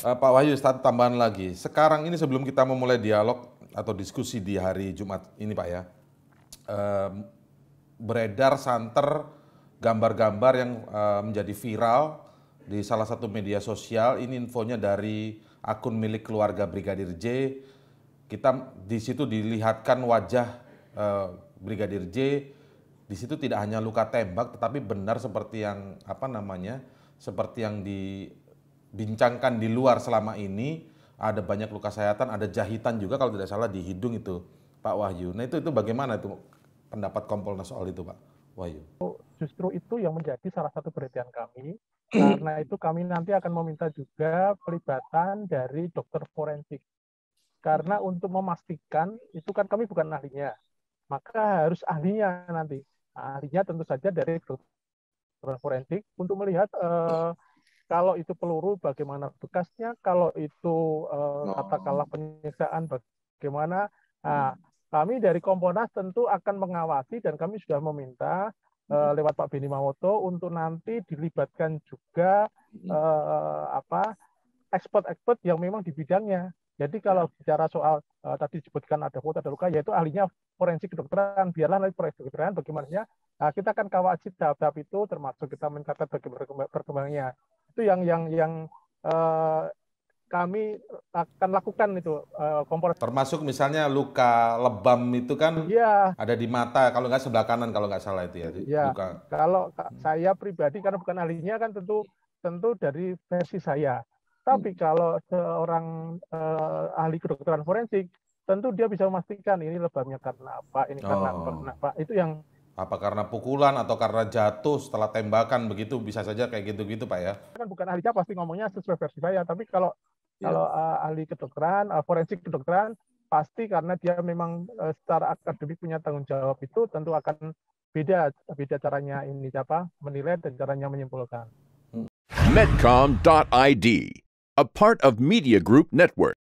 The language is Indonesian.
Eh, Pak Wahyu, satu tambahan lagi. Sekarang ini sebelum kita memulai dialog atau diskusi di hari Jumat ini Pak ya, uh, beredar santer gambar-gambar yang uh, menjadi viral di salah satu media sosial. Ini infonya dari akun milik keluarga Brigadir J. Kita di situ dilihatkan wajah uh, Brigadir J. Di situ tidak hanya luka tembak, tetapi benar seperti yang apa namanya, seperti yang di bincangkan di luar selama ini ada banyak luka sayatan, ada jahitan juga kalau tidak salah di hidung itu Pak Wahyu. Nah itu itu bagaimana itu pendapat Kompolnas soal itu Pak Wahyu? Justru itu yang menjadi salah satu perhatian kami karena itu kami nanti akan meminta juga pelibatan dari dokter forensik karena untuk memastikan itu kan kami bukan ahlinya maka harus ahlinya nanti ahlinya tentu saja dari dokter forensik untuk melihat eh, kalau itu peluru bagaimana bekasnya, kalau itu eh, oh. katakanlah penyiksaan bagaimana. Nah, hmm. kami dari Komponas tentu akan mengawasi dan kami sudah meminta uh, lewat Pak Beni Mamoto untuk nanti dilibatkan juga uh, apa ekspert-ekspert yang memang di bidangnya. Jadi kalau bicara soal uh, tadi disebutkan ada foto ada luka, yaitu ahlinya forensik kedokteran, biarlah nanti forensik kedokteran bagaimana nah, kita akan kawasi tahap-tahap itu, termasuk kita mencatat bagaimana perkembangannya itu yang yang yang uh, kami akan lakukan itu uh, kompor. Termasuk misalnya luka lebam itu kan ya. ada di mata kalau nggak sebelah kanan kalau nggak salah itu ya. ya. Luka. Kalau hmm. saya pribadi karena bukan ahlinya kan tentu tentu dari versi saya. Tapi hmm. kalau seorang uh, ahli kedokteran forensik tentu dia bisa memastikan ini lebamnya karena apa, ini karena oh. karena apa. Itu yang apa karena pukulan atau karena jatuh setelah tembakan begitu bisa saja kayak gitu-gitu Pak ya? Kan bukan ahli saya pasti ngomongnya sesuai versi saya, tapi kalau ya. kalau uh, ahli kedokteran, uh, forensik kedokteran pasti karena dia memang uh, secara akademik punya tanggung jawab itu tentu akan beda beda caranya ini siapa menilai dan caranya menyimpulkan. Hmm. Medcom.id, a part of Media Group Network.